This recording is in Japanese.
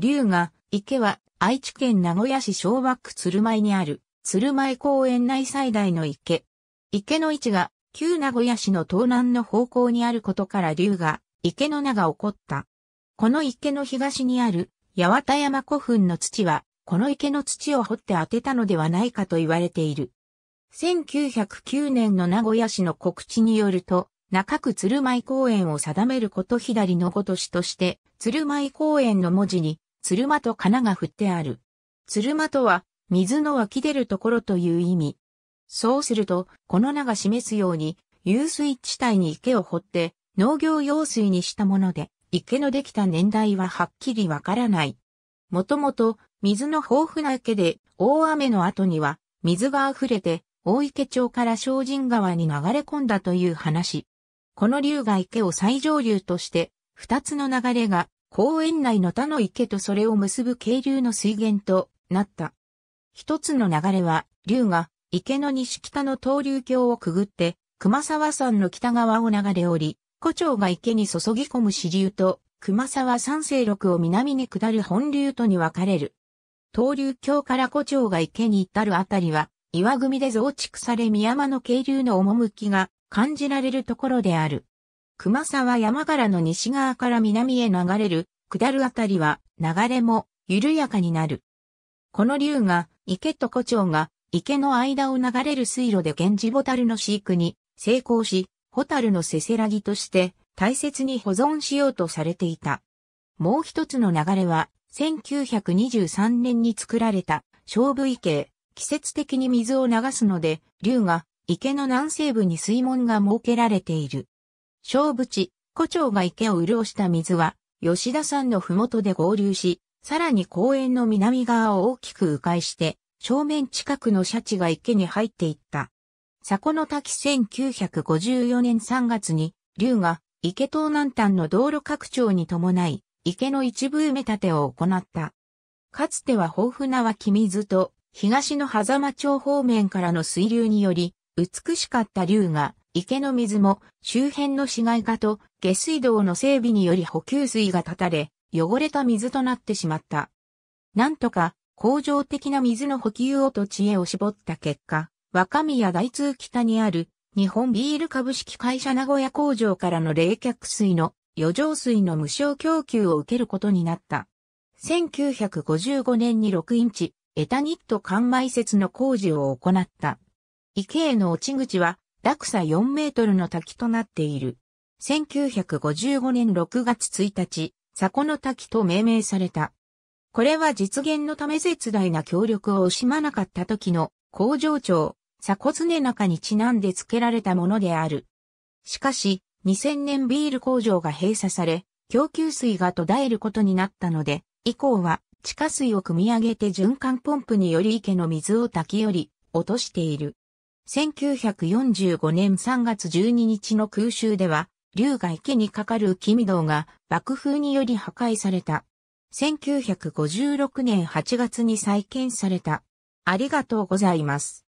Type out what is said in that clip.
龍が、池は、愛知県名古屋市昭和区鶴舞にある、鶴舞公園内最大の池。池の位置が、旧名古屋市の東南の方向にあることから龍が、池の名が起こった。この池の東にある、八幡山古墳の土は、この池の土を掘って当てたのではないかと言われている。1909年の名古屋市の告知によると、中区鶴舞公園を定めること左のごとしとして、鶴舞公園の文字に、鶴間と金が振ってある。鶴間とは、水の湧き出るところという意味。そうすると、この名が示すように、湧水地帯に池を掘って、農業用水にしたもので、池のできた年代ははっきりわからない。もともと、水の豊富な池で、大雨の後には、水が溢れて、大池町から精進川に流れ込んだという話。この流が池を最上流として、二つの流れが公園内の他の池とそれを結ぶ渓流の水源となった。一つの流れは、竜が池の西北の東流橋をくぐって、熊沢山の北側を流れ降り、古町が池に注ぎ込む支流と、熊沢山西六を南に下る本流とに分かれる。東流橋から古町が池に至るあたりは、岩組で増築され宮間の渓流の趣が感じられるところである。熊沢山柄の西側から南へ流れる、下るあたりは流れも緩やかになる。この竜が池と胡町が池の間を流れる水路で源氏タルの飼育に成功し、ホタルのせせらぎとして大切に保存しようとされていた。もう一つの流れは、1923年に作られた勝負池季節的に水を流すので、竜が池の南西部に水門が設けられている。小淵、古町が池を潤した水は、吉田山のふもとで合流し、さらに公園の南側を大きく迂回して、正面近くのシャチが池に入っていった。古の滝1954年3月に、龍が池東南端の道路拡張に伴い、池の一部埋め立てを行った。かつては豊富な湧き水と、東の狭間町方面からの水流により、美しかった龍が、池の水も周辺の市街化と下水道の整備により補給水が断たれ、汚れた水となってしまった。なんとか、恒常的な水の補給をと知恵を絞った結果、若宮大通北にある日本ビール株式会社名古屋工場からの冷却水の余剰水の無償供給を受けることになった。1955年に6インチエタニット完埋設の工事を行った。池への落ち口は落差4メートルの滝となっている。1955年6月1日、コの滝と命名された。これは実現のため絶大な協力を惜しまなかった時の工場長、迫常中にちなんで付けられたものである。しかし、2000年ビール工場が閉鎖され、供給水が途絶えることになったので、以降は地下水を汲み上げて循環ポンプにより池の水を滝より落としている。1945年3月12日の空襲では、竜が池にかかる浮見道が爆風により破壊された。1956年8月に再建された。ありがとうございます。